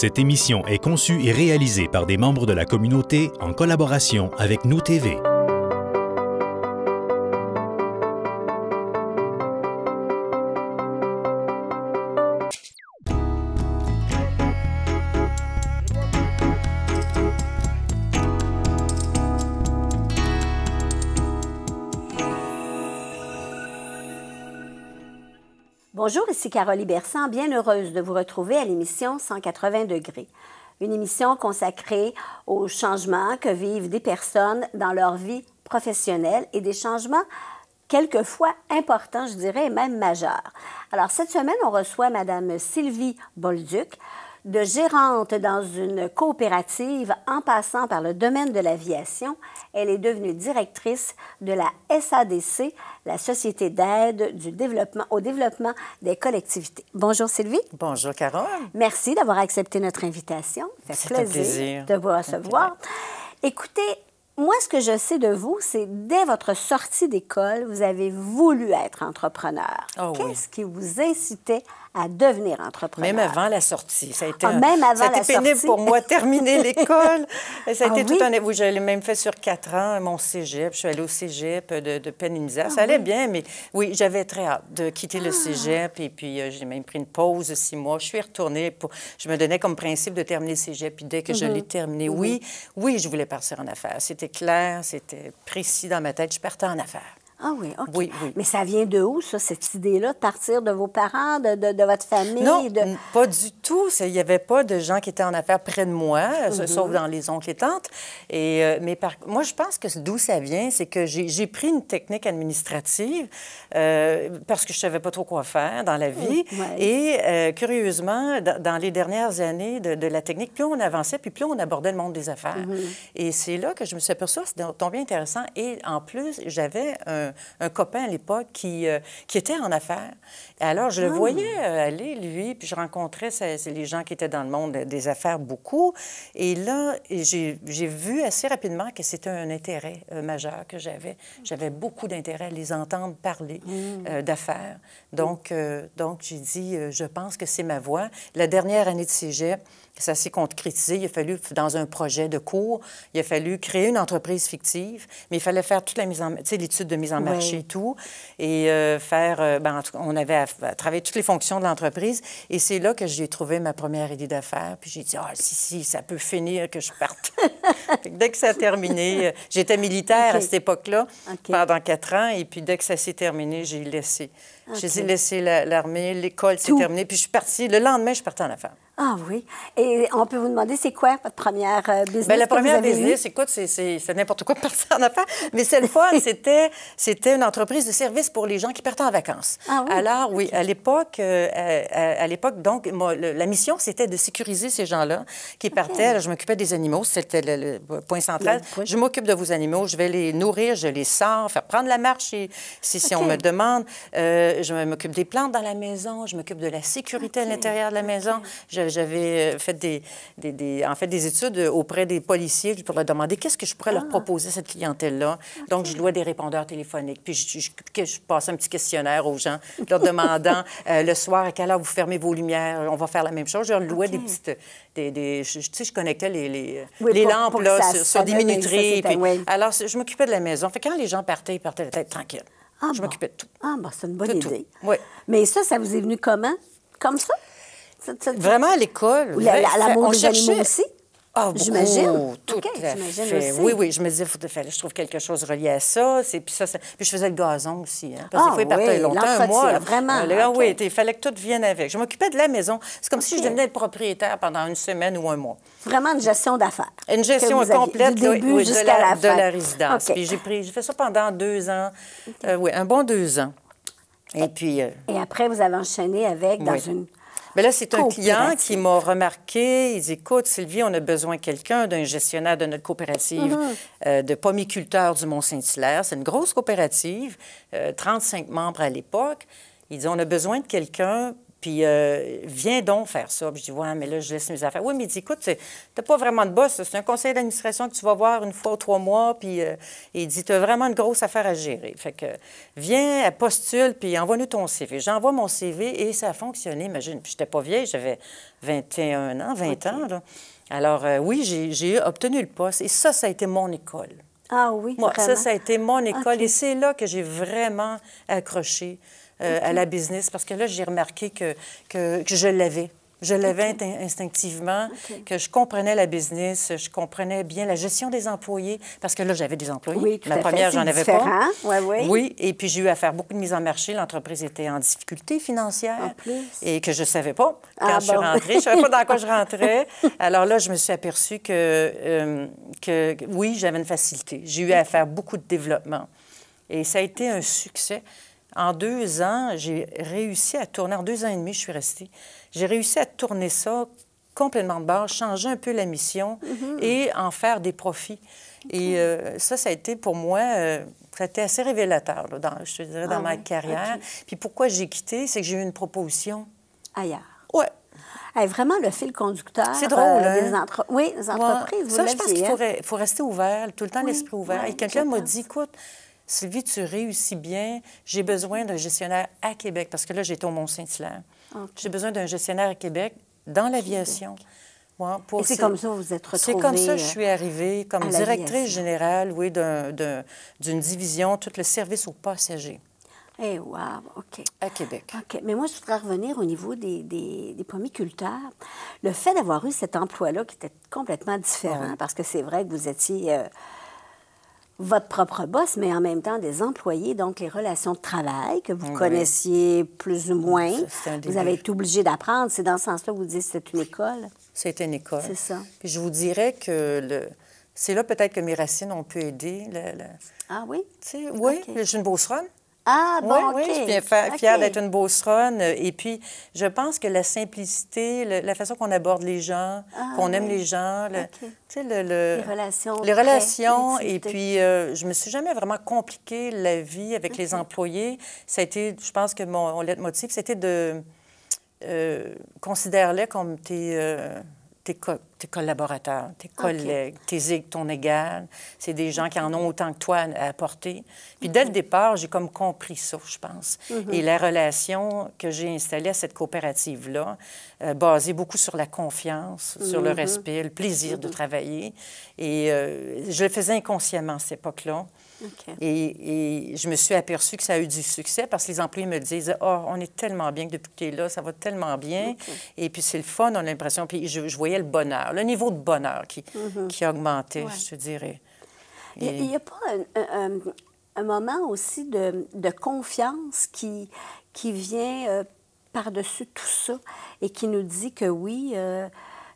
Cette émission est conçue et réalisée par des membres de la communauté en collaboration avec Nous TV. C'est Caroline Bersan, bien heureuse de vous retrouver à l'émission 180 degrés, une émission consacrée aux changements que vivent des personnes dans leur vie professionnelle et des changements quelquefois importants, je dirais, même majeurs. Alors cette semaine, on reçoit Madame Sylvie Bolduc, de gérante dans une coopérative en passant par le domaine de l'aviation, elle est devenue directrice de la SADC, la Société d'aide du développement, au développement des collectivités. Bonjour Sylvie. Bonjour Carole. Merci d'avoir accepté notre invitation. C'est plaisir, plaisir, de vous recevoir. Écoutez, moi, ce que je sais de vous, c'est dès votre sortie d'école, vous avez voulu être entrepreneur. Ah Qu'est-ce qui vous incitait à à devenir entrepreneur. Même avant la sortie. Ça a été, ah, ça a été pénible pour moi, terminer l'école. ça a ah été tout un... Oui, je même fait sur quatre ans, mon cégep. Je suis allée au cégep de, de ça ah allait bien, mais oui, j'avais très hâte de quitter le cégep. Et puis, euh, j'ai même pris une pause de six mois. Je suis retournée. Pour... Je me donnais comme principe de terminer le cégep. Puis dès que je mhm. l'ai terminé, mhm. oui, oui, je voulais partir en affaires. C'était clair, c'était précis dans ma tête. Je partais en affaires. Ah oui, OK. Mais ça vient de où, ça, cette idée-là, de partir de vos parents, de, votre famille? Non, pas du tout. Il n'y avait pas de gens qui étaient en affaires près de moi, euh, mhm. sauf dans les oncles et tantes. Et, euh, mais moi, je pense que d'où ça vient, c'est que j'ai pris une technique administrative euh, parce que je ne savais pas trop quoi faire dans la vie. Mm, et curieusement, dans les dernières années de, la technique, plus on avançait, puis plus on abordait le monde des affaires. Mhm. Et c'est là que je me suis aperçue, c'était bien intéressant. Et en plus, j'avais un un, copain à l'époque qui, euh, qui était en affaires. Alors, je le ah. voyais euh, aller, lui, puis je rencontrais les gens qui étaient dans le monde des affaires beaucoup. Et là, j'ai vu assez rapidement que c'était un intérêt euh, majeur que j'avais. J'avais beaucoup d'intérêt à les entendre parler mm. d'affaires. Donc, donc j'ai dit, je pense que c'est ma voie. La dernière année de cégep, ça s'est concrétisé. Il a fallu, dans un projet de cours, il a fallu créer une entreprise fictive, mais il fallait faire toute la mise en, l'étude de mise en marché et tout, et euh, faire, euh, ben, on avait à, travailler toutes les fonctions de l'entreprise, et c'est là que j'ai trouvé ma première idée d'affaires, puis j'ai dit, ah, oh, si, si, ça peut finir que je parte. dès que ça a terminé, euh, j'étais militaire à cette époque-là, pendant quatre ans, et puis dès que ça s'est terminé, j'ai laissé. J'ai laissé l'armée, l'école s'est terminée, puis je suis partie, le lendemain, je suis partie en affaires. Ah oui. Et on peut vous demander, c'est quoi votre première euh, business? Bien, la première business, écoute, c'est n'importe quoi de partir en affaires. Mais cette fois c'était c'était une entreprise de service pour les gens qui partaient en vacances. Ah oui? Alors, oui, à l'époque, euh, à, l'époque, donc, la mission, c'était de sécuriser ces gens-là qui partaient. Je m'occupais des animaux. C'était le, point central. Je m'occupe de vos animaux. Je vais les nourrir, je les sors, faire prendre la marche si, si, on me demande. Euh, je m'occupe des plantes dans la maison. Je m'occupe de la sécurité à l'intérieur de la maison. Je j'avais euh, fait des, en fait des études auprès des policiers pour leur demander qu'est-ce que je pourrais leur ah. proposer cette clientèle-là. Donc, je louais des répondeurs téléphoniques. Puis, je, passais un petit questionnaire aux gens, leur demandant euh, le soir, à quelle heure vous fermez vos lumières, on va faire la même chose. Je leur louais des petites. Des, tu sais, je connectais les, les, lampes sur, des minuteries. Alors, je m'occupais de la maison. Fait quand les gens partaient, ils partaient la tête tranquille. Ah je m'occupais de tout. Ah, bah c'est une bonne idée. Oui. Mais ça, ça vous est venu comment? Comme ça? Vraiment à l'école. on des aussi? Ah, oh, j'imagine. Oh, tout à fait. Oui, oui, je me disais, il fallait que je trouve quelque chose relié à ça. Puis, ça, je faisais le gazon aussi. Hein, parce que ah, longtemps, un mois. vraiment. Ah oui, il fallait que tout vienne avec. Je m'occupais de la maison. C'est comme si je devenais le propriétaire pendant une semaine ou un mois. Vraiment une gestion d'affaires. Une gestion complète du début jusqu'à de, la, fin. de, la, résidence. Puis j'ai, pris, fait ça pendant deux ans. Euh, oui, un bon deux ans. Et, puis. Euh, et après, vous avez enchaîné avec dans une mais ben là, c'est un client qui m'a remarqué. Il dit Écoute, Sylvie, on a besoin de quelqu'un, d'un gestionnaire de notre coopérative mhm. euh, de pommiculteurs du Mont-Saint-Hilaire. C'est une grosse coopérative, 35 euh, membres à l'époque. Il dit On a besoin de quelqu'un puis, euh, viens donc faire ça. je dis, ouais, mais là, je laisse mes affaires. Oui, mais il dit, écoute, t'as pas vraiment de boss. C'est un conseil d'administration que tu vas voir une fois ou trois mois. Puis, euh, il dit, as vraiment une grosse affaire à gérer. Fait que, viens, postule, puis envoie-nous ton CV. J'envoie mon CV et ça a fonctionné, imagine. Puis, j'étais pas vieille, j'avais 21 ans, 20 ans, Alors, euh, oui, j'ai obtenu le poste. Et ça, ça a été mon école. Ah oui, Moi, Ça, ça a été mon école. Et c'est là que j'ai vraiment accroché euh, à la business parce que là, j'ai remarqué que, que, je l'avais. Je l'avais instinctivement, que je comprenais la business, je comprenais bien la gestion des employés, parce que là, j'avais des employés. Oui, la première, j'en avais pas. Oui, et puis j'ai eu à faire beaucoup de mise en marché. L'entreprise était en difficulté financière. En plus. Et que je ne savais pas ah quand je suis rentrée. Je ne savais pas dans quoi je rentrais. Alors là, je me suis aperçue euh, que, que oui, j'avais une facilité. J'ai eu à faire beaucoup de développement. Et ça a été un succès. En deux ans, j'ai réussi à tourner, en deux ans et demi, je suis restée, j'ai réussi à tourner ça complètement de bord, changer un peu la mission mhm. et en faire des profits. Et euh, ça, ça a été pour moi, euh, ça a été assez révélateur, dans, je te dirais, dans ah ma carrière. Puis pourquoi j'ai quitté, c'est que j'ai eu une proposition. Ailleurs. Ouais. vraiment le fil conducteur c'est drôle, euh, des, hein? oui, les entreprises. Vous ça, je pense qu'il hein? faut, rester ouvert, tout le temps l'esprit ouvert. et quelqu'un m'a dit, écoute, Sylvie, tu réussis bien, j'ai besoin d'un gestionnaire à Québec, parce que là, j'étais au Mont-Saint-Hilaire. J'ai besoin d'un gestionnaire à Québec dans l'aviation. pour Et c'est comme ça que vous êtes retrouvée. C'est comme ça que euh, je suis arrivée comme directrice générale, oui, d'une division, tout le service aux passagers. Et waouh, wow, OK. À Québec. OK. Mais moi, je voudrais revenir au niveau des, des, Le fait d'avoir eu cet emploi-là qui était complètement différent, parce que c'est vrai que vous étiez. Euh, votre propre boss, mais en même temps des employés, donc les relations de travail que vous connaissiez plus ou moins. vous avez été obligé d'apprendre. C'est dans ce sens-là que vous dites c'est une école. C'est une école. C'est ça. Puis je vous dirais que le... c'est là peut-être que mes racines ont pu aider. Ah oui? oui, j'ai une ah, bon, oui, je suis fière, d'être une beauceronne. Euh, et puis, je pense que la simplicité, la façon qu'on aborde les gens, ah, qu'on aime les gens, le, le, les relations. Les relations. et puis, je euh, je me suis jamais vraiment compliqué la vie avec les employés. Ça a été, je pense que mon motif, c'était de euh, considérer les comme tes, tes collaborateurs, tes ah, collègues, tes tes ton égal. C'est des gens qui en ont autant que toi à apporter. Puis dès le mhm. départ, j'ai comme compris ça, je pense. Mhm. Et la relation que j'ai installée à cette coopérative-là, euh, basée beaucoup sur la confiance, sur le mhm. respect, le plaisir de travailler. Et euh, je le faisais inconsciemment à cette époque-là. Et, je me suis aperçue que ça a eu du succès parce que les employés me disaient Oh, on est tellement bien que depuis que tu es là, ça va tellement bien. Et puis c'est le fun, on a l'impression. Puis je, voyais le bonheur le niveau de bonheur qui, mhm. je te dirais. Il n'y a pas un, moment aussi de, confiance qui, qui vient euh, par-dessus tout ça et qui nous dit que oui, euh,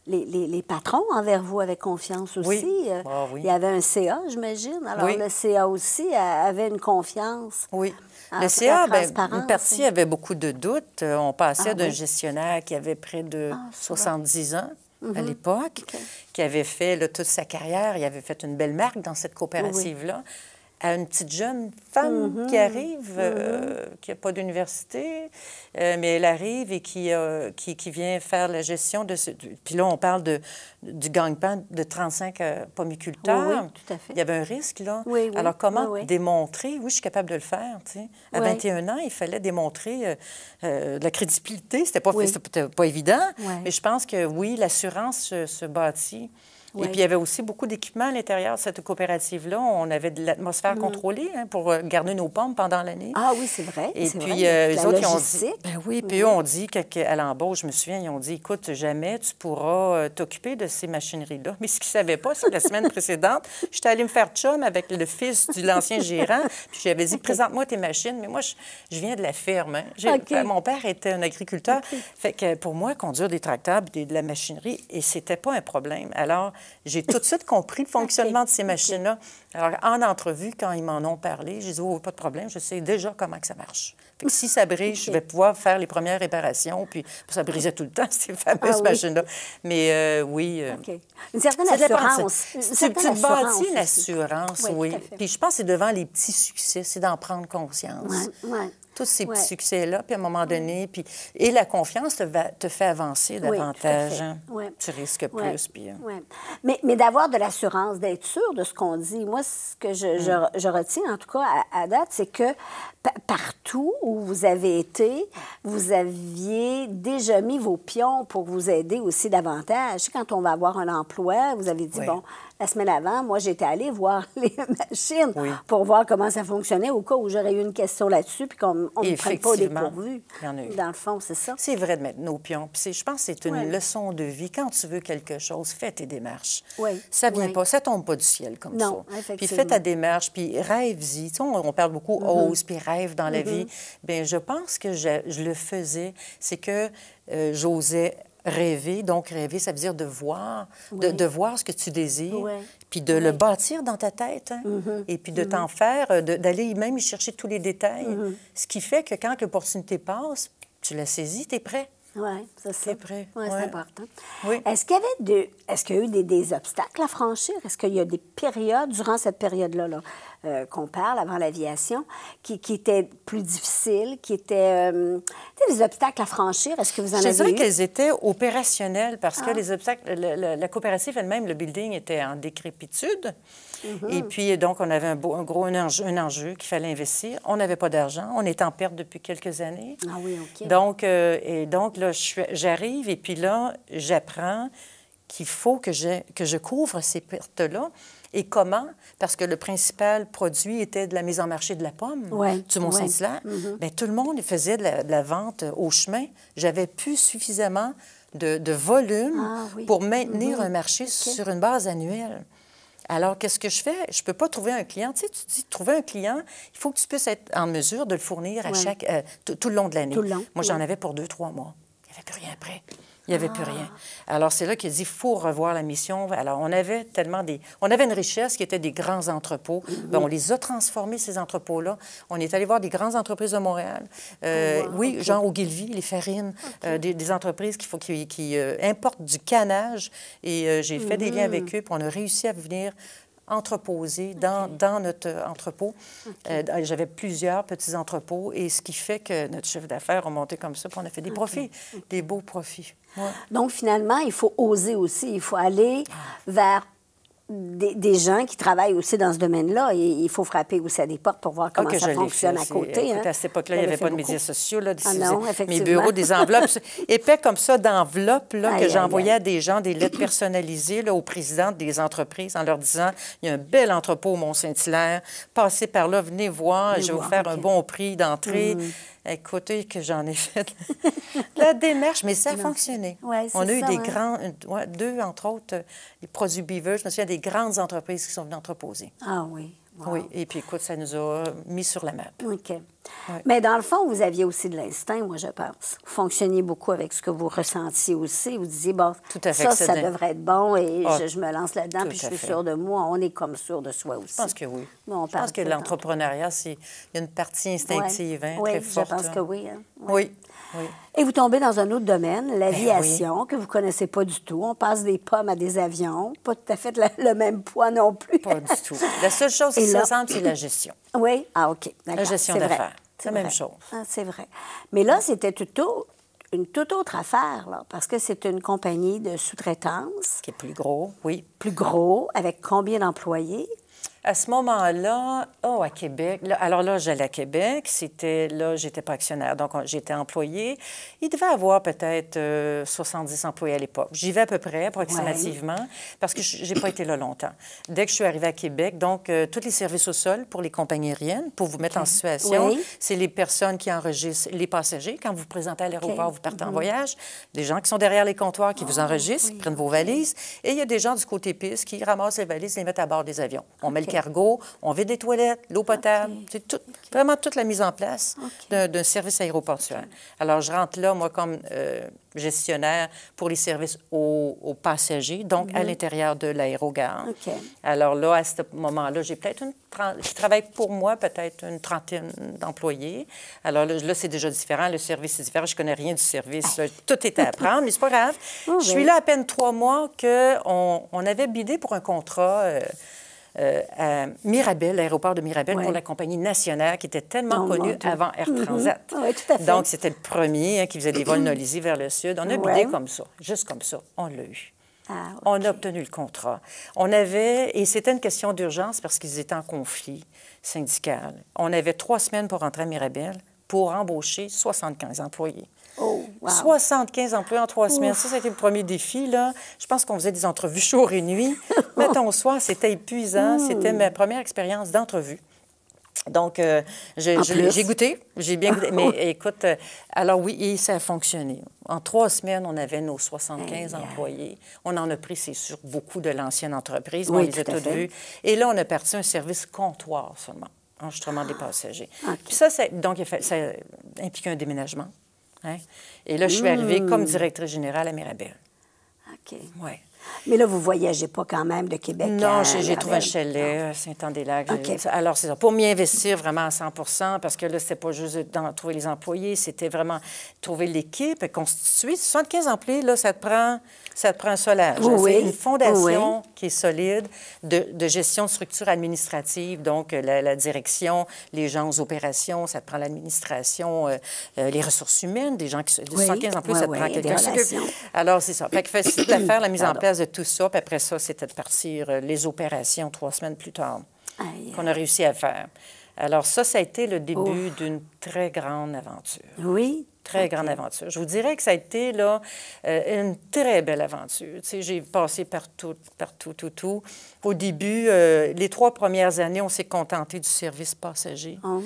les, patrons envers vous avaient confiance aussi. Euh, ah il y avait un CA, j'imagine. Alors, le CA aussi avait une confiance. Oui. le CA, une hein. partie avait beaucoup de doutes. On passait ah d'un gestionnaire qui avait près de 70 ah, ans à mhm. l'époque, qui avait fait toute sa carrière. Il avait fait une belle marque dans cette coopérative-là à une petite jeune femme mm-hmm. qui arrive, euh, mm-hmm. qui n'a pas d'université, euh, mais elle arrive et euh, qui, qui, vient faire la gestion de Puis là, on parle de, du gang-pan de 35 pomiculteurs. Oui, tout à fait. Il y avait un risque, là. Alors, comment démontrer? Oui, je suis capable de le faire, tu sais. À 21 ans, il fallait démontrer la crédibilité. C'était pas, pas évident, mais je pense que, oui, l'assurance se, se bâtit. Et puis, il y avait aussi beaucoup d'équipements à l'intérieur de cette coopérative-là. On avait de l'atmosphère mm. contrôlée hein, pour euh, garder nos pommes pendant l'année. Ah oui, c'est vrai. Et puis, euh, autres, ils ont dit. Ben oui, puis mm-hmm. on dit qu'à l'embauche, je me souviens, ils ont dit écoute, jamais tu pourras euh, t'occuper de ces machineries-là. Mais ce qu'ils ne savaient pas, c'est que la semaine précédente, j'étais allée me faire chum avec le fils de l'ancien gérant. Puis, j'avais dit présente-moi tes machines. Mais moi, je, viens de la ferme. Hein. Mon père était un agriculteur. Fait que pour moi, conduire des tractables et de la machinerie, et c'était pas un problème. Alors, j'ai tout de suite compris le fonctionnement de ces machines-là. Alors, en entrevue, quand ils m'en ont parlé, j'ai dit, oh, pas de problème, je sais déjà comment que ça marche. Puis si ça brise, je vais pouvoir faire les premières réparations. Puis ça brisait tout le temps, ces ah fameuses machines-là. Mais euh, oui. Euh, une certaine assurance. Une petite tu, une assurance, oui. Puis je pense que c'est devant les petits succès, c'est d'en prendre conscience tous ces succès-là, puis à un moment donné, puis, et la confiance te, te fait avancer davantage. Hein. Tu risques plus. Puis, hein. Mais, mais d'avoir de l'assurance, d'être sûr de ce qu'on dit. Moi, ce que je, mm. retiens, en tout cas, à, date, c'est que partout où vous avez été, vous aviez déjà mis vos pions pour vous aider aussi davantage. Quand on va avoir un emploi, vous avez dit, bon, la semaine avant, moi, j'étais allée voir les machines pour voir comment ça fonctionnait au cas où j'aurais eu une question là-dessus, puis qu'on ne me prenne pas les pourvus. Il y en a eu. Dans le fond, c'est ça. C'est vrai de mettre nos pions. Puis je pense que c'est une leçon de vie. Quand tu veux quelque chose, fais tes démarches. Oui. Ça vient pas, ça tombe pas du ciel comme non, ça. Effectivement. Puis fais ta démarche, puis rêve-y. on, perd parle beaucoup ose, mm-hmm. puis rêve dans la mm-hmm. vie. Bien, je pense que je, le faisais. C'est que euh, j'osais Rêver, donc rêver, ça veut dire de voir, de, voir ce que tu désires, puis de le bâtir dans ta tête, hein, mm-hmm. et puis de mm-hmm. t'en faire, euh, d'aller même y chercher tous les détails. Mm-hmm. Ce qui fait que quand l'opportunité passe, tu la saisis, tu es prêt. Oui, c'est ça. T'es prêt. Oui, c'est important. Est-ce qu'il y avait Est-ce qu'il y a eu des, obstacles à franchir? Est-ce qu'il y a des périodes, durant cette période-là, là euh, qu'on parle, avant l'aviation, qui, qui étaient plus difficiles, qui étaient des euh, obstacles à franchir. Est-ce que vous en avez eu? qu'elles étaient opérationnelles parce que ah. les obstacles, la coopérative elle-même, le building était en décrépitude. Mm-hmm. Et puis, donc, on avait un, gros un enjeu, qu'il fallait investir. On n'avait pas d'argent. On est en perte depuis quelques années. Ah oui, OK. Donc, euh, et donc là, j'arrive et puis là, j'apprends qu'il faut que je, que je couvre ces pertes-là. Et comment? Parce que le principal produit était de la mise en marché de la pomme Tu du mont saint mm-hmm. ben, tout le monde faisait de la, vente au chemin. J'avais plus suffisamment de, volume ah pour maintenir mm-hmm. un marché sur une base annuelle. Alors, qu'est-ce que je fais? Je ne peux pas trouver un client. Tu sais, tu dis, trouver un client, il faut que tu puisses être en mesure de le fournir à chaque, euh, tout le long de l'année. Moi, j'en avais pour deux, trois mois. Il n'y avait plus rien après. Il n'y avait plus rien. Alors, c'est là qu'il dit, il faut revoir la mission. Alors, on avait tellement des... On avait une richesse qui était des grands entrepôts. Ben, on les a transformés, ces entrepôts-là. On est allé voir des grandes entreprises de Montréal. Euh, ah, oui, jean genre au les farines, euh, des, entreprises qui, faut, qui, euh, importent du canage. Et j'ai fait des liens mm. avec eux, puis on a réussi à venir entreposés dans, dans notre euh, entrepôt. Euh, j'avais plusieurs petits entrepôts et ce qui fait que notre chiffre d'affaires a monté comme ça, puis on a fait des profits, des beaux profits. Donc finalement, il faut oser aussi, il faut aller ah. vers des, gens qui travaillent aussi dans ce domaine-là. Il, faut frapper aussi à des portes pour voir comment ça fonctionne à côté. hein? À cette époque-là, il n'y avait pas de médias sociaux. Là, ah non, effectivement. Mes bureaux, des enveloppes épais comme ça, d'enveloppes là, que j'envoyais à des gens, des lettres personnalisées là, aux présidents des entreprises en leur disant il y a un bel entrepôt au Mont-Saint-Hilaire, passez par là, venez voir, je vais vous faire un bon prix d'entrée. Mm. Écoutez, que j'en ai fait la démarche, mais ça a fonctionné. On a eu des hein. grands, deux, entre autres, euh, les produits Beaver, je me souviens des grandes entreprises qui sont venues entreposer. Ah oui. Oui, et puis écoute, ça nous a mis sur la map. OK. Mais dans le fond, vous aviez aussi de l'instinct, moi, je pense. Vous fonctionniez beaucoup avec ce que vous ressentiez aussi. Vous disiez, bon, Tout ça, ça devrait être bon et ah, je, me lance là-dedans, puis je suis sûre de moi. On est comme sûr de soi aussi. Je pense que oui. je pense que l'entrepreneuriat, c'est il y a une partie instinctive, hein, forte. je pense hein. que hein. oui. Oui. Et vous tombez dans un autre domaine, ben l'aviation, que vous ne connaissez pas du tout. On passe des pommes à des avions, pas tout à fait le même poids non plus. Pas du tout. La seule chose qui se ressemble, c'est la gestion. Oui? Ah, OK. La gestion d'affaires. C'est chose. Ah, c'est vrai. Mais là, c'était une toute autre affaire, parce que c'est une compagnie de sous-traitance. Qui est plus gros, oui. Plus gros, avec combien d'employés? À ce moment-là, oh, à Québec, alors là, j'allais à Québec, c'était là, j'étais pas actionnaire, donc j'étais employé. Il devait avoir peut-être 70 euh, employés à l'époque. J'y vais à peu près, approximativement, parce que j'ai pas été là longtemps. Dès que je suis arrivée à Québec, donc, euh, tous les services au sol pour les compagnies aériennes, pour vous mettre en situation, c'est les personnes qui enregistrent les passagers. Quand vous vous présentez à l'aéroport, vous partez en mm-hmm. voyage, des gens qui sont derrière les comptoirs, qui vous ah, enregistrent, qui prennent vos valises, et il y a des gens du côté piste qui ramassent les valises et les mettent à bord des avions. On met cargo, on vide des toilettes, l'eau potable, c'est vraiment toute la mise en place d'un service aéroportuaire. Alors, je rentre là, moi, comme euh, gestionnaire pour les services aux, passagers, donc à mhm. l'intérieur de l'aérogare. Alors là, à ce moment-là, j'ai peut-être une... Je travaille pour moi peut-être une trentaine d'employés. Alors là, c'est déjà différent, le service est différent, je connais rien du service, tout est à apprendre, mais c'est pas grave. Oh, je suis là à peine trois mois qu'on on avait bidé pour un contrat... Euh, euh, à Mirabel, l'aéroport de Mirabel, pour la compagnie nationale qui était tellement oh, connue avant Air mhm. Transat. Donc, c'était le premier hein, qui faisait des vols mhm. nolisés vers le sud. On a comme ça, juste comme ça. On l'a eu. Ah, On a obtenu le contrat. On avait, et c'était une question d'urgence parce qu'ils étaient en conflit syndical. On avait trois semaines pour rentrer à Mirabel pour embaucher 75 employés. Oh, wow. 75 employés en trois semaines. Ça, Ça, c'était le premier défi. Là. Je pense qu'on faisait des entrevues jour et nuit c'était épuisant. Hmm. C'était ma première expérience d'entrevue. Donc, euh, j'ai goûté, j'ai bien goûté. Mais oh! écoute, euh, alors oui, ça a fonctionné. En trois semaines, on avait nos 75 employés. On en a pris, c'est sûr, beaucoup de l'ancienne entreprise. Oui, les a Et là, on a parti un service comptoir seulement, enregistrement des ah! passagers. Puis ça, ça, donc, ça implique un déménagement. Hein. Et là, je suis arrivée comme hmm. directrice générale à Mirabel. OK. Ouais. Mais là, vous voyagez pas quand même de Québec non, j'ai trouvé un chalet à saint anne Alors, c'est ça. Pour m'y investir vraiment à 100 parce que là, n'était pas juste dans, trouver les employés, c'était vraiment trouver l'équipe, constituer. 75 employés, là, ça te prend, ça prend un solage. Oui. C'est une fondation qui est solide de, gestion de structure administrative, donc euh, la, direction, les gens aux opérations, ça te prend l'administration, euh, euh, les ressources humaines, des gens qui... 75 oui. employés, ça te prend quelqu'un. Alors, c'est ça. Fait que facile à faire la mise en place de tout ça. Puis après ça, c'était de partir euh, les opérations trois semaines plus tard qu'on a réussi à faire. Alors ça, ça a été le début d'une très grande aventure. Oui. Très grande aventure. Je vous dirais que ça a été là, euh, une très belle aventure. Tu j'ai passé partout, partout, tout, tout. Au début, euh, les trois premières années, on s'est contenté du service passager. Ah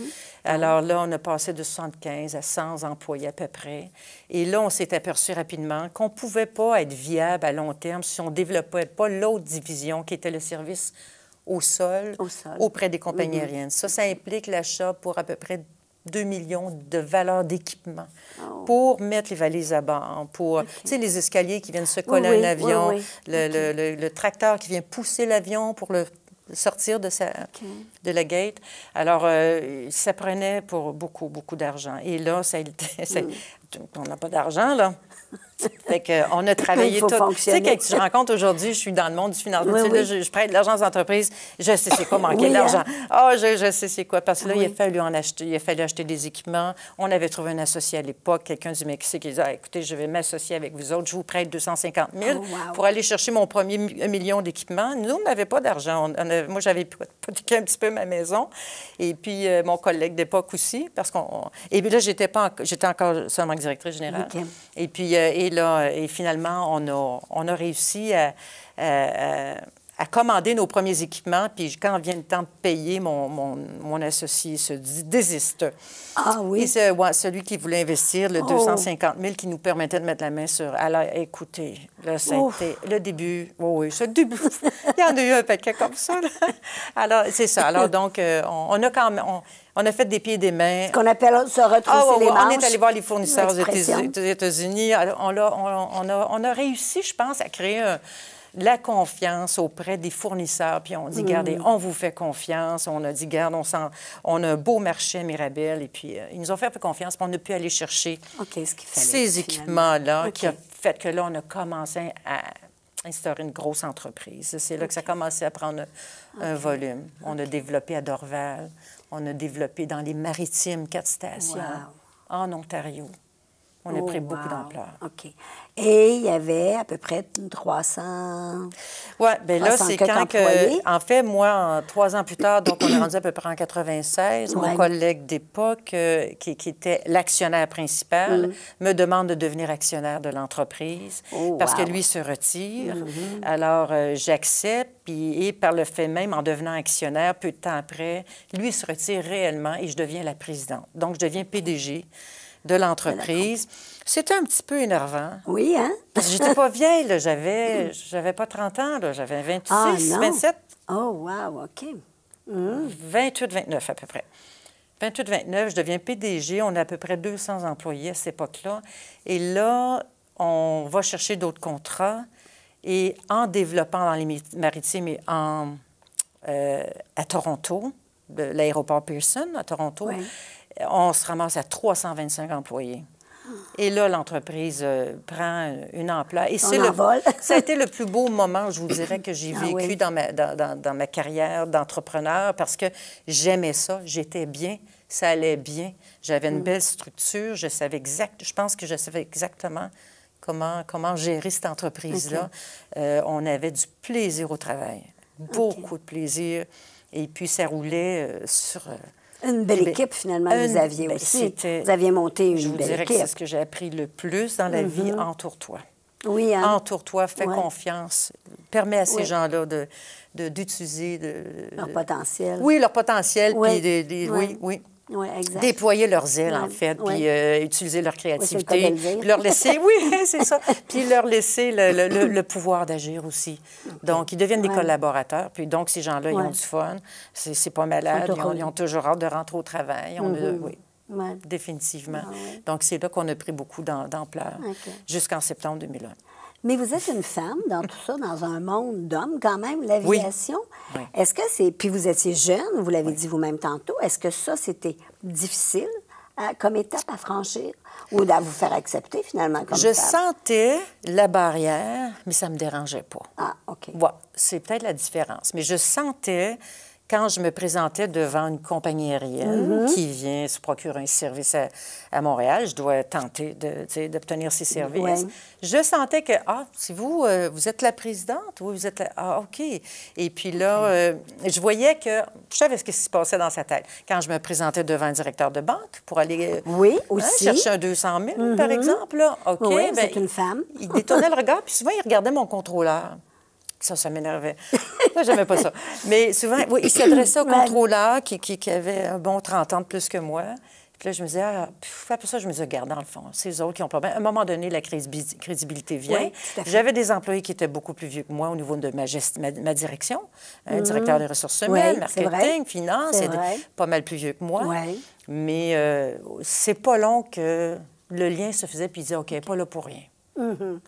Alors là, on a passé de 75 à 100 employés à peu près. Et là, on s'est aperçu rapidement qu'on ne pouvait pas être viable à long terme si on ne développait pas l'autre division qui était le service au sol, auprès des compagnies mm-hmm. aériennes. Ça, ça implique l'achat pour à peu près 2 millions de valeurs d'équipement ah pour mettre les valises à bord, pour, tu sais, les escaliers qui viennent se coller à l'avion, Le, tracteur qui vient pousser l'avion pour le sortir de, sa, de la gate. Alors, euh, ça prenait pour beaucoup, beaucoup d'argent. Et là, ça, mm. on n'a pas d'argent, là. fait on a travaillé tout. Tu sais, quand je rencontre aujourd'hui, je suis dans le monde du financement. je, je, prête de l'argent aux entreprises, je sais c'est quoi manquer d'argent. Hein? oh, ah, je, sais c'est quoi. Parce que là, il, a fallu en acheter, il a fallu acheter des équipements. On avait trouvé un associé à l'époque, quelqu'un du Mexique, Il disait ah, écoutez, je vais m'associer avec vous autres, je vous prête 250 000 pour aller chercher mon premier million d'équipements. Nous, on n'avait pas d'argent. moi, j'avais un petit peu ma maison. Et puis, euh, mon collègue d'époque aussi, parce qu'on. Et puis là, j'étais pas... J'étais encore seulement directrice générale. Et puis, euh, et finalement, on a, on a réussi à à commander nos premiers équipements, puis quand vient le temps de payer, mon, mon, mon associé se désiste. Ah oui? Et celui qui voulait investir, le 250 000 qui nous permettait de mettre la main sur... Alors, écoutez, le le début, oui, oui, ce début, il y en a eu un paquet comme ça. Alors, c'est ça. Alors, donc, euh, on, a quand même... On, a fait des pieds et des mains. Ce qu'on appelle se retrousser ah, les On est allé voir les fournisseurs aux États-Unis. On, on, a, on a réussi, je pense, à créer un la confiance auprès des fournisseurs, puis on dit, mm. regardez, on vous fait confiance, on a dit, garde, on, on a un beau marché à Mirabel, et puis euh, ils nous ont fait peu confiance, puis on a pu aller chercher ces équipements-là, qui fait que là, on a commencé à instaurer une grosse entreprise. C'est là que ça a commencé à prendre un, volume. On a développé à Dorval, on a développé dans les maritimes quatre stations en Ontario on a pris oh, beaucoup d'ampleur. OK. Et il y avait à peu près 300. Oui, bien là, c'est quand que. En fait, moi, trois ans plus tard, donc on est rendu à peu près en 96, mon collègue d'époque, euh, qui, était l'actionnaire principal, mm. me demande de devenir actionnaire de l'entreprise oh, parce que lui se retire. Mm-hmm. Alors, euh, j'accepte, puis et par le fait même, en devenant actionnaire, peu de temps après, lui se retire réellement et je deviens la présidente. Donc, je deviens PDG de l'entreprise. C'était un petit peu énervant. Oui, hein? Parce que j'étais pas vieille, J'avais, j'avais pas 30 ans, là. J'avais 26, 27. Ah, oh, wow, OK. 28, hum. 29 à peu près. 28, 29, je deviens PDG. On a à peu près 200 employés à cette époque-là. Et là, on va chercher d'autres contrats. Et en développant dans les maritimes et en, euh, à Toronto, l'aéroport Pearson à Toronto, oui on se ramasse à 325 employés. Et là, l'entreprise euh, prend une ampleur. Et c'est le, ça a été le plus beau moment, je vous dirais, que j'ai ah vécu dans, ma, dans, ma carrière d'entrepreneur parce que j'aimais ça, j'étais bien, ça allait bien. J'avais une mm. belle structure, je savais exact, je pense que je savais exactement comment, comment gérer cette entreprise-là. Euh, on avait du plaisir au travail, beaucoup de plaisir. Et puis, ça roulait euh, sur une belle eh ben, équipe, finalement, vous aviez ben, aussi. Vous aviez monté une je vous équipe. C'est ce que j'ai appris le plus dans la vie. Mhm. Entoure-toi. Oui, en hein. Entoure-toi, fais confiance. Permets à ces gens-là de, d'utiliser... leur potentiel. Oui, leur potentiel. oui, oui. Déployer leurs ailes, en fait, puis euh, utiliser leur créativité. leur laisser, oui, c'est ça. Puis leur laisser le, pouvoir d'agir aussi. Donc, ils deviennent des collaborateurs. Puis donc, ces gens-là, ils ont du fun. C'est pas malade. Ils ont, toujours hâte de rentrer au travail. On mm-hmm. Définitivement. Ah donc, c'est là qu'on a pris beaucoup d'ampleur jusqu'en septembre 2001. Mais vous êtes une femme dans tout ça, dans un monde d'hommes quand même, l'aviation. Est-ce que c'est... Puis vous étiez jeune, vous l'avez dit vous-même tantôt. Est-ce que ça, c'était difficile euh, comme étape à franchir ou à vous faire accepter finalement comme Je sentais la barrière, mais ça me dérangeait pas. Ah, OK. Voilà, c'est peut-être la différence. Mais je sentais quand je me présentais devant une compagnie aérienne mhm. qui vient se procurer un service à, Montréal, je dois tenter d'obtenir ces services. Je sentais que, ah, si vous, euh, vous êtes la présidente, oui, vous êtes la... Ah, OK. Et puis là, euh, je voyais que, je savais ce qui se passait dans sa tête. Quand je me présentais devant un directeur de banque pour aller euh, hein, aussi. chercher un 200 000, par mhm. exemple, OK. Ben, c'est une femme. il détournait le regard, puis souvent, il regardait mon contrôleur. Ça, ça m'énervait. Moi, j'aimais pas ça. Mais souvent, oui, il s'adressait au contrôleur qui, qui, avait un bon 30 ans de plus que moi. Puis là, je me disais, ah, pff, après ça, je me disais, regarde, dans le fond, c'est eux autres qui ont problème. À un moment donné, la crédibilité vient. J'avais des employés qui étaient beaucoup plus vieux que moi au niveau de ma, ma... direction, un hein, mmh. directeur des ressources humaines, marketing, finance, pas mal plus vieux que moi. Mais euh, c'est pas long que le lien se faisait, puis il disait, OK, pas là pour rien. Mhm.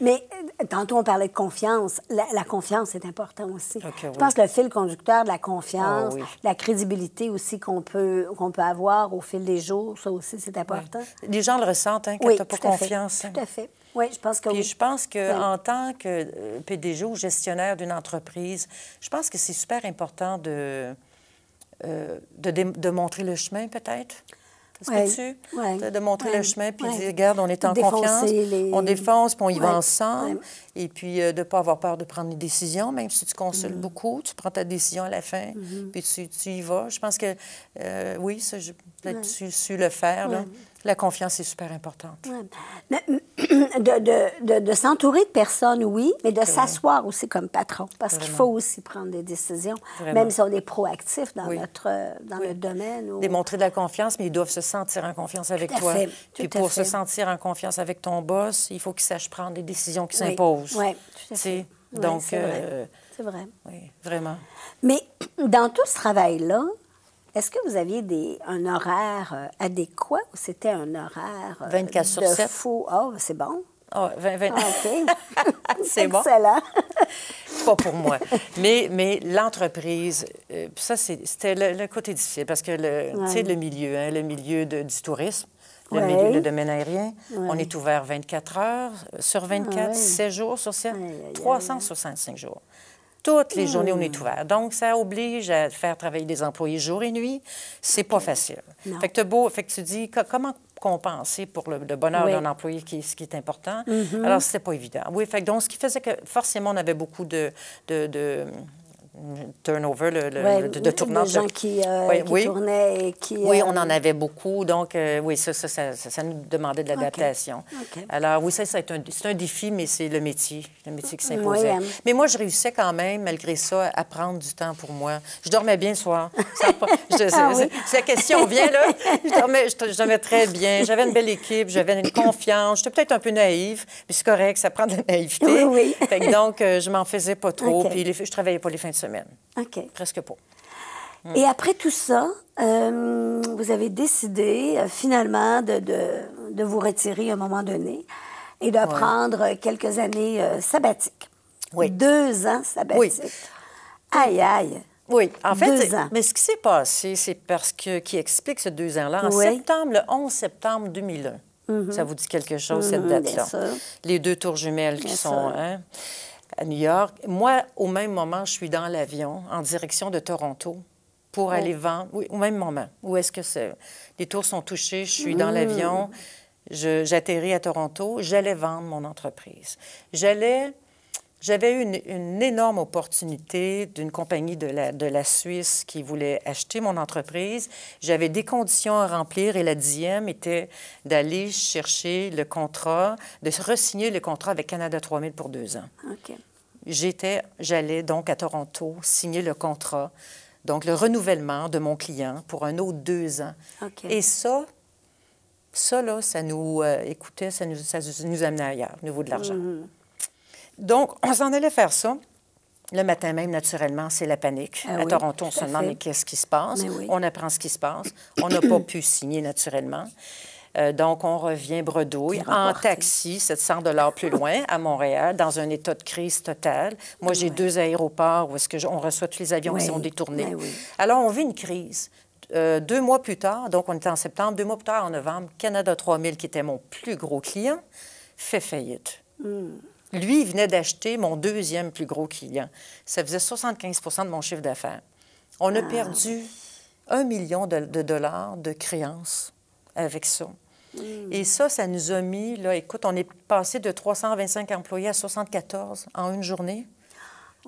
Mais euh, tantôt, on parlait de confiance. La, confiance est importante aussi. Je pense que le fil conducteur de la confiance, ah la crédibilité aussi qu'on peut, qu'on peut avoir au fil des jours, ça aussi, c'est important. Les gens le ressentent hein, quand tu n'as pas confiance. Fait. Hein. Tout à fait. Oui, je pense que Puis Je pense qu'en tant que euh, PDG ou gestionnaire d'une entreprise, je pense que c'est super important de, euh, de, de montrer le chemin, peut-être. Est-ce de montrer le chemin puis dire regarde, on est en confiance, on défonce, puis on y va ensemble. Et puis euh, de ne pas avoir peur de prendre des décisions, même si tu consultes mm-hmm. beaucoup, tu prends ta décision à la fin, mm-hmm. puis tu, y vas. Je pense que euh, oui, ça, peut-être su le faire. Là. La confiance est super importante. Ben, de, s'entourer de personnes, oui, mais de s'asseoir aussi comme patron, parce qu'il faut aussi prendre des décisions, même si on est proactif dans, notre, euh, dans domaine. Démontrer de la confiance, mais ils doivent se sentir en confiance avec toi. Fait. pour se sentir en confiance avec ton boss, il faut qu'ils sache prendre des décisions qui s'imposent. Oui, c'est vrai. Euh, vrai. Oui, vraiment. Mais dans tout ce travail-là, est-ce que vous aviez des, un horaire euh, adéquat ou c'était un horaire 24 euh, sur de fou? Ah, oh, c'est bon. Oh, OK. c'est bon. Excellent. Pas pour moi. Mais, mais l'entreprise, euh, ça, c'était le, côté difficile parce que, le, tu sais, le milieu, hein, le milieu du tourisme, le milieu, du domaine aérien, on est ouvert 24 heures sur 24, 7 ah, jours sur 7, 365 jours. Toutes les journées, on est hmm. ouvert. Donc, ça oblige à faire travailler des employés jour et nuit. C'est pas facile. Fait que, tu beau, fait que tu dis, comment compenser pour le, bonheur d'un employé, qui, ce qui est important. Mm-hmm. Alors, c'est pas évident. Oui, fait, donc, ce qui faisait que forcément, on avait beaucoup de turnover, le, le, de, de gens qui, euh, qui tournaient et qui... Oui, euh, on en avait beaucoup. Donc, euh, oui, ça ça, ça, ça, nous demandait de l'adaptation. Alors, oui, ça, c'est un, défi, mais c'est le métier, le métier qui s'imposait. mais moi, je réussissais quand même, malgré ça, à prendre du temps pour moi. Je dormais bien le soir. Ah c'est la question vient, là, je dormais, très bien. J'avais une belle équipe, j'avais une confiance. J'étais peut-être un peu naïve, mais c'est correct, ça prend de la naïveté. donc, je m'en faisais pas trop. Puis je travaillais pas les fins de semaine. OK. Presque pas. Mm. Et après tout ça, euh, vous avez décidé euh, finalement de, vous retirer à un moment donné et de prendre quelques années euh, sabbatiques. Oui. Deux ans sabbatiques. Oui. Aïe, aïe. Oui, en fait, mais ce qui s'est passé, c'est parce que qui explique ces deux ans-là. En septembre, le 11 septembre 2001, mhm. ça vous dit quelque chose, cette mhm, date-là. Les deux tours jumelles qui sont. Hein? New York. Moi, au même moment, je suis dans l'avion en direction de Toronto pour oh. aller vendre, oui, au même moment, où est-ce que c'est? les tours sont touchés, je suis dans mm. l'avion, j'atterris à Toronto, j'allais vendre mon entreprise. J'allais, j'avais une, énorme opportunité d'une compagnie de la, de la Suisse qui voulait acheter mon entreprise. J'avais des conditions à remplir et la dixième était d'aller chercher le contrat, de re-signer le contrat avec Canada 3000 pour deux ans. OK j'étais, j'allais donc à Toronto signer le contrat, donc le renouvellement de mon client pour un autre deux ans. Et ça, ça, là, ça nous euh, écoutait, ça nous, ça nous amenait ailleurs, au niveau de l'argent. Mhm. Donc, on s'en allait faire ça. Le matin même, naturellement, c'est la panique. Ah à Toronto, on se demande, mais qu'est-ce qui se passe? On apprend ce qui se passe. On n'a pas pu signer, naturellement. Euh, donc, on revient bredouille en taxi, 700 dollars plus loin, à Montréal, dans un état de crise totale. Moi, j'ai deux aéroports où est-ce que on reçoit tous les avions qui sont détournés. Alors, on vit une crise. Euh, deux mois plus tard, donc on était en septembre, deux mois plus tard, en novembre, Canada 3000, qui était mon plus gros client, fait faillite. Hmm. Lui, il venait d'acheter mon deuxième plus gros client. Ça faisait 75 de mon chiffre d'affaires. On a ah. perdu un million de dollars de créances avec ça. Hmm. Et ça, ça nous a mis, là, écoute, on est passé de 325 employés à 74 en une journée.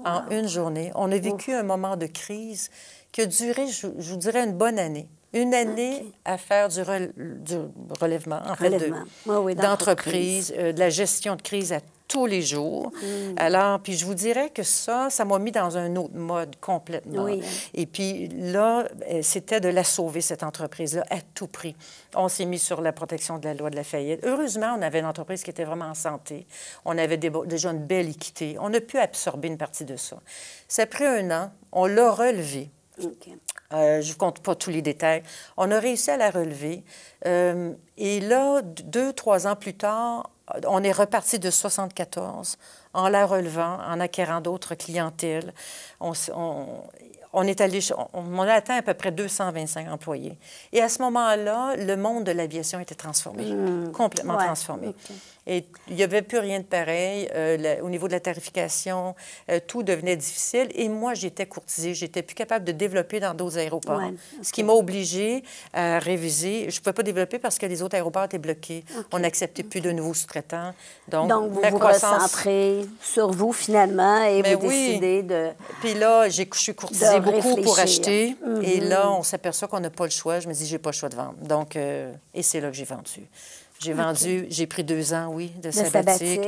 En une journée. On a vécu un moment de crise qui a duré, je vous dirais, une bonne année une année à faire du, relèvement, en fait, d'entreprise, euh, de la gestion de crise à tous les jours. Mm. Alors, puis je vous dirais que ça, ça m'a mis dans un autre mode complètement. Et puis là, euh, c'était de la sauver, cette entreprise-là, à tout prix. On s'est mis sur la protection de la loi de la faillite. Heureusement, on avait une entreprise qui était vraiment en santé. On avait déjà une belle équité. On a pu absorber une partie de ça. Ça a pris un an. On l'a relevé. Euh, je ne vous compte pas tous les détails. On a réussi à la relever. Euh, et là, deux, trois ans plus tard, on est reparti de 74 en la relevant, en acquérant d'autres clientèles. On, est allé, on, a atteint à peu près 225 employés. Et à ce moment-là, le monde de l'aviation était transformé, mmh. complètement transformé. Et il n'y avait plus rien de pareil. Euh, au niveau de la tarification, euh, tout devenait difficile. Et moi, j'étais courtisée. J'étais plus capable de développer dans d'autres aéroports. Ce qui m'a obligée à réviser. Je ne pouvais pas développer parce que les autres aéroports étaient bloqués. On n'acceptait plus de nouveaux sous-traitants. Donc, vous vous recentrez sur vous, finalement, et ben vous décidez de. Puis là, j'ai couché courtisée beaucoup pour acheter. Et là, mhm. on s'aperçoit qu'on n'a pas le choix. Je me dis, j'ai pas le choix de vendre. Donc, euh, et c'est là que j'ai vendu. J'ai vendu, j'ai pris deux ans, oui, de, sabbatique.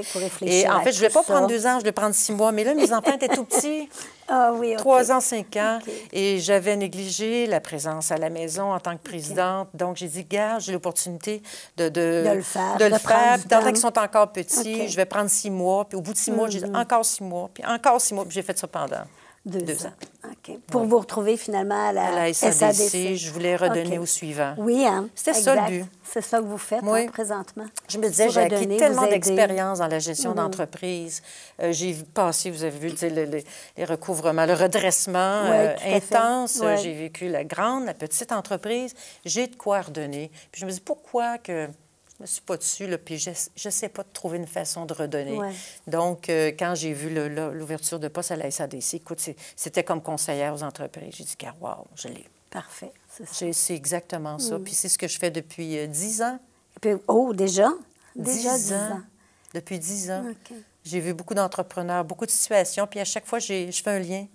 et en fait, je ne vais pas prendre deux ans, je vais prendre six mois. Mais là, mes enfants étaient tout petits. Ah oui, Trois ans, cinq ans. Et j'avais négligé la présence à la maison en tant que présidente. Donc, j'ai dit, garde, j'ai l'opportunité de, de, de, le faire. De le faire. qu'ils sont encore petits, je vais prendre six mois. Puis au bout de six mois, j'ai dit, mm-hmm. encore six mois. Puis encore six mois. j'ai fait ça pendant. Deux, ans. Pour vous retrouver finalement à la, à SADC, Je voulais redonner au suivant. Oui, hein. c'est ça le but. C'est ça que vous faites hein, présentement. Je me disais, j'ai acquis tellement d'expérience dans la gestion mm-hmm. d'entreprise. Euh, j'ai passé, vous avez vu, les recouvrements, le redressement euh, intense. J'ai vécu la grande, la petite entreprise. J'ai de quoi redonner. Puis je me dis, pourquoi que je me suis pas dessus, là, puis je ne sais pas de trouver une façon de redonner. Donc, euh, quand j'ai vu l'ouverture de poste à la SADC, écoute, c'était comme conseillère aux entreprises. J'ai dit, car wow, je l'ai. Parfait, c'est exactement ça. Mm. Puis c'est ce que je fais depuis euh, dix ans. oh, déjà? Déjà dix ans. Depuis dix ans. J'ai vu beaucoup d'entrepreneurs, beaucoup de situations, puis à chaque fois, je fais un lien.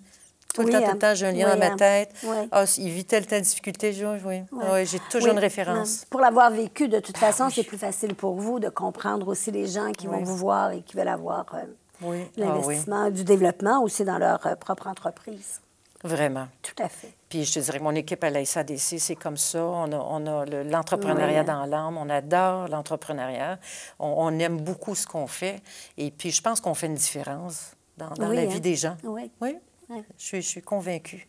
Tout hein. le temps, tout le j'ai un lien dans ma hein. tête. Oh, il vit telle, telle difficulté, je, oui. j'ai toujours une référence. Pour l'avoir vécu, de toute ah façon, c'est plus facile pour vous de comprendre aussi les gens qui vont vous voir et qui veulent avoir euh, ah l'investissement, du développement aussi dans leur euh, propre entreprise. Vraiment. Tout à fait. Puis je te dirais mon équipe à la SADC, c'est comme ça. On a, on a l'entrepreneuriat dans l'âme. On adore l'entrepreneuriat. On, aime beaucoup ce qu'on fait. Et puis je pense qu'on fait une différence dans, la hein. vie des gens. Oui. Oui. Je, suis, convaincue.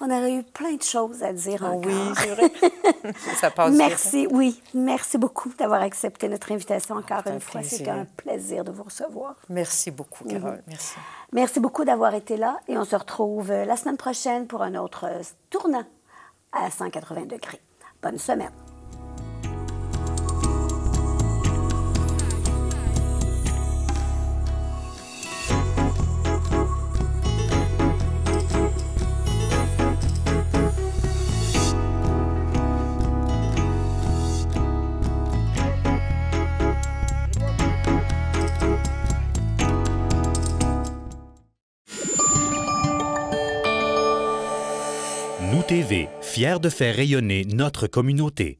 On aurait eu plein de choses à dire encore. Oui, c'est Merci, hein. oui. Merci beaucoup d'avoir accepté notre invitation encore ah, une fois. C'est un plaisir de vous recevoir. Merci beaucoup, Carole. Mhm. Merci. Merci beaucoup d'avoir été là et on se retrouve euh, la semaine prochaine pour un autre euh, tournant à 180 degrés. Bonne semaine. fiers de faire rayonner notre communauté.